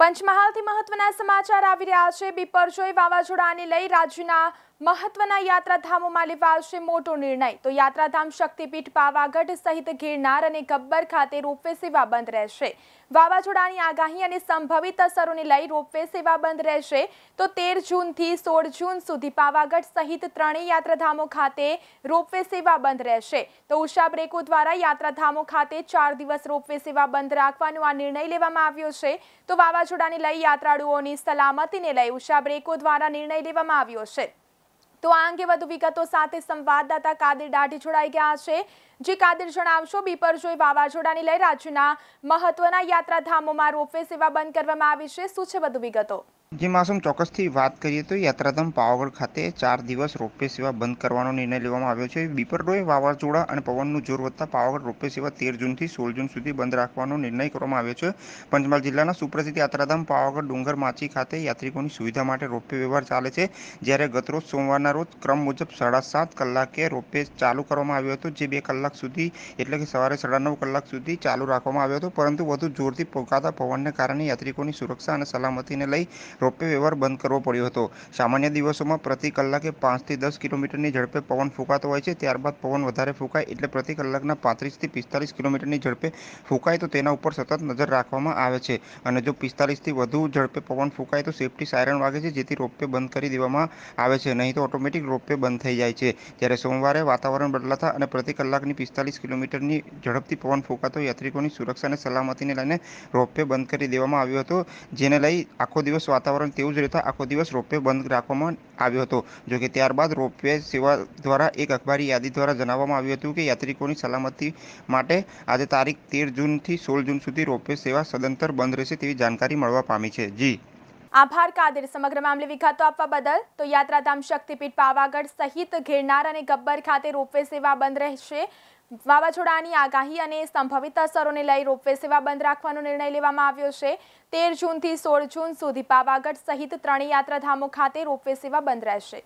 પંચમહાલથી મહત્વના સમાચાર આવી રહ્યા છે બિપરજોય વાવાઝોડાને લઈ રાજ્યના મહત્વના યાત્રાધામોમાં લેવા આવશે મોટો નિર્ણય તો યાત્રાધામ શક્તિપીઠ પાવાગઢ સહિત ગિરનાર અને ગબ્બર ખાતે રોપવે સેવા બંધ રહેશે વાવાઝોડાની આગાહી અને સંભવિત અસરોને લઈ રોપવે સેવા બંધ રહેશે તો તેર જૂનથી સોળ જૂન સુધી પાવાગઢ સહિત ત્રણેય યાત્રાધામો ખાતે રોપવે સેવા બંધ રહેશે તો ઉષા બ્રેકો દ્વારા યાત્રાધામો ખાતે ચાર દિવસ રોપવે સેવા બંધ રાખવાનો આ નિર્ણય લેવામાં આવ્યો છે તો વાવાઝોડાને લઈ યાત્રાળુઓની સલામતીને લઈ ઉષા બ્રેકો દ્વારા નિર્ણય લેવામાં આવ્યો છે તો આ અંગે વધુ વિગતો સાથે સંવાદદાતા કાદિર દાઢી જોડાઈ ગયા છે જે કાદિર જણાવશો બીપરજોય વાવાઝોડાને લઈ રાજ્યના મહત્વના યાત્રાધામોમાં રોપવે સેવા બંધ કરવામાં આવી છે શું છે વધુ વિગતો જી માસુમ ચોક્કસથી વાત કરીએ તો યાત્રાધામ પાવાગઢ ખાતે ચાર દિવસ રોપવે સેવા બંધ કરવાનો નિર્ણય લેવામાં આવ્યો છે બિપરડોય વાવાઝોડા અને પવનનું જોર વધતા પાવાગઢ રોપવે સેવા તેર જૂનથી સોળ જૂન સુધી બંધ રાખવાનો નિર્ણય કરવામાં આવ્યો છે પંચમહાલ જિલ્લાના સુપ્રસિદ્ધ યાત્રાધામ પાવાગઢ ડુંગર માછી ખાતે યાત્રિકોની સુવિધા માટે રોપવે વ્યવહાર ચાલે છે જ્યારે ગતરોજ સોમવારના રોજ ક્રમ મુજબ સાડા સાત કલાકે રોપવે ચાલુ કરવામાં આવ્યો હતો જે બે કલાક સુધી એટલે કે સવારે સાડા નવ કલાક સુધી ચાલુ રાખવામાં આવ્યો હતો પરંતુ વધુ જોરથી પોકાતા પવનને કારણે યાત્રિકોની સુરક્ષા અને સલામતીને લઈ રોપવે વ્યવહાર બંધ કરવો પડ્યો હતો સામાન્ય દિવસોમાં પ્રતિ કલાકે પાંચથી દસ કિલોમીટરની ઝડપે પવન ફૂંકાતો હોય છે ત્યારબાદ પવન વધારે ફૂંકાય એટલે પ્રતિ કલાકના પાંત્રીસથી પિસ્તાલીસ કિલોમીટરની ઝડપે ફૂંકાય તો તેના ઉપર સતત નજર રાખવામાં આવે છે અને જો પિસ્તાલીસથી વધુ ઝડપે પવન ફૂંકાય તો સેફટી સાયરન વાગે છે જેથી રોપવે બંધ કરી દેવામાં આવે છે નહીં તો ઓટોમેટિક રોપવે બંધ થઈ જાય છે ત્યારે સોમવારે વાતાવરણ બદલાતા અને પ્રતિ કલાકની પિસ્તાલીસ કિલોમીટરની ઝડપથી પવન ફૂંકાતો યાત્રિકોની સુરક્ષા અને સલામતીને લઈને રોપવે બંધ કરી દેવામાં આવ્યો હતો જેને લઈ આખો દિવસ વાતાવરણ વાતાવરણ તેવું જ રહેતા આખો દિવસ રોપવે બંધ રાખવામાં આવ્યો હતો જોકે ત્યારબાદ રોપવે સેવા દ્વારા એક અખબારી યાદી દ્વારા જણાવવામાં આવ્યું હતું કે યાત્રિકોની સલામતી માટે આજે તારીખ તેર જૂનથી સોળ જૂન સુધી રોપવે સેવા સદંતર બંધ રહેશે તેવી જાણકારી મળવા પામી છે જી આભાર કાદિર સમગ્ર મામલે વિગતો આપવા બદલ તો યાત્રાધામ શક્તિપીઠ પાવાગઢ સહિત ઘેરનાર અને ગબ્બર ખાતે રોપવે સેવા બંધ રહેશે વાવાઝોડાની આગાહી અને સંભવિત અસરોને લઈ રોપવે સેવા બંધ રાખવાનો નિર્ણય લેવામાં આવ્યો છે તેર જૂનથી સોળ જૂન સુધી પાવાગઢ સહિત ત્રણેય યાત્રાધામો ખાતે રોપવે સેવા બંધ રહેશે